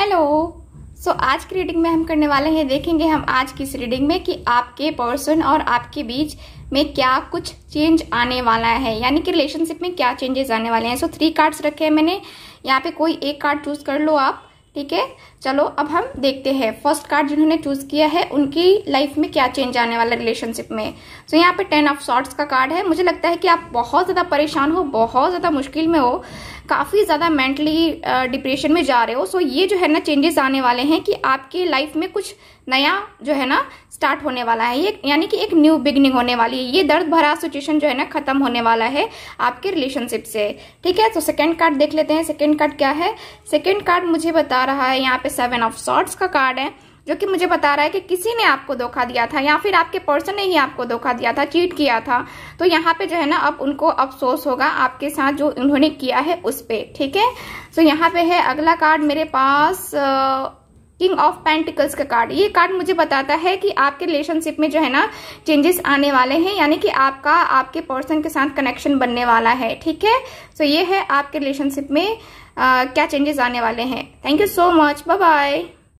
hello सो आज की reading में हम करने वाले हैं देखेंगे हम आज की इस रीडिंग में कि आपके पर्सन और आपके बीच में क्या कुछ चेंज आने वाला है यानी कि रिलेशनशिप में क्या चेंजेस आने वाले हैं सो थ्री कार्ड्स रखे हैं मैंने यहाँ पे कोई एक कार्ड चूज कर लो आप ठीक है चलो अब हम देखते हैं फर्स्ट कार्ड जिन्होंने चूज किया है उनकी लाइफ में क्या चेंज आने वाला है रिलेशनशिप में सो यहाँ पे टेन ऑफ शॉर्ट्स का कार्ड है मुझे लगता है कि आप बहुत ज्यादा परेशान हो बहुत ज्यादा मुश्किल में हो काफ़ी ज़्यादा मेंटली डिप्रेशन में जा रहे हो सो ये जो है ना चेंजेस आने वाले हैं कि आपके लाइफ में कुछ नया जो है ना स्टार्ट होने वाला है ये यानी कि एक न्यू बिगनिंग होने वाली है ये दर्द भरा सिचुएशन जो है ना खत्म होने वाला है आपके रिलेशनशिप से ठीक है तो सेकेंड कार्ड देख लेते हैं सेकेंड कार्ड क्या है सेकेंड कार्ड मुझे बता रहा है यहाँ पे सेवन ऑफ शॉर्ट्स का कार्ड है जो कि मुझे बता रहा है कि किसी ने आपको धोखा दिया था या फिर आपके पर्सन ने ही आपको धोखा दिया था चीट किया था तो यहाँ पे जो है ना अब उनको अफसोस होगा आपके साथ जो उन्होंने किया है उस पर ठीक है सो यहाँ पे है अगला कार्ड मेरे पास किंग ऑफ पेंटिकल्स का कार्ड ये कार्ड मुझे बताता है कि आपके रिलेशनशिप में जो है ना चेंजेस आने वाले हैं यानी कि आपका आपके पर्सन के साथ कनेक्शन बनने वाला है ठीक है सो ये है आपके रिलेशनशिप में आ, क्या चेंजेस आने वाले हैं thank you so much bye bye